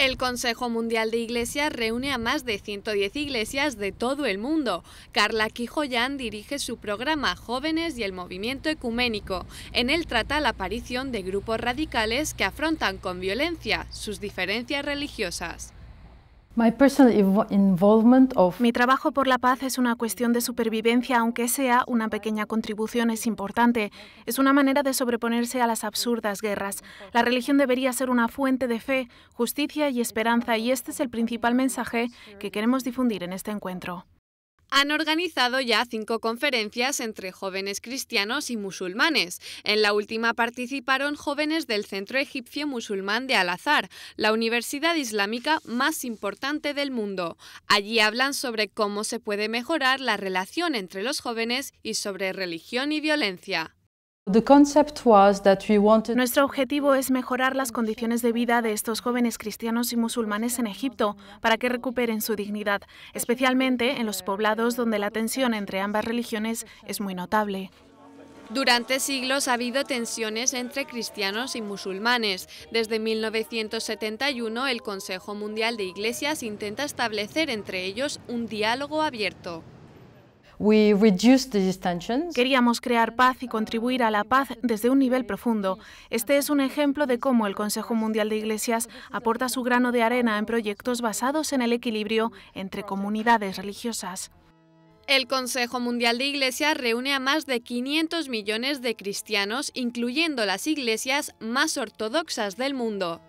El Consejo Mundial de Iglesias reúne a más de 110 iglesias de todo el mundo. Carla Quijoyán dirige su programa Jóvenes y el Movimiento Ecuménico. En él trata la aparición de grupos radicales que afrontan con violencia sus diferencias religiosas. Mi trabajo por la paz es una cuestión de supervivencia, aunque sea una pequeña contribución es importante. Es una manera de sobreponerse a las absurdas guerras. La religión debería ser una fuente de fe, justicia y esperanza, y este es el principal mensaje que queremos difundir en este encuentro han organizado ya cinco conferencias entre jóvenes cristianos y musulmanes. En la última participaron jóvenes del Centro Egipcio Musulmán de Al-Azhar, la universidad islámica más importante del mundo. Allí hablan sobre cómo se puede mejorar la relación entre los jóvenes y sobre religión y violencia. Nuestro objetivo es mejorar las condiciones de vida de estos jóvenes cristianos y musulmanes en Egipto para que recuperen su dignidad, especialmente en los poblados donde la tensión entre ambas religiones es muy notable. Durante siglos ha habido tensiones entre cristianos y musulmanes. Desde 1971 el Consejo Mundial de Iglesias intenta establecer entre ellos un diálogo abierto. Queríamos crear paz y contribuir a la paz desde un nivel profundo. Este es un ejemplo de cómo el Consejo Mundial de Iglesias aporta su grano de arena en proyectos basados en el equilibrio entre comunidades religiosas. El Consejo Mundial de Iglesias reúne a más de 500 millones de cristianos, incluyendo las iglesias más ortodoxas del mundo.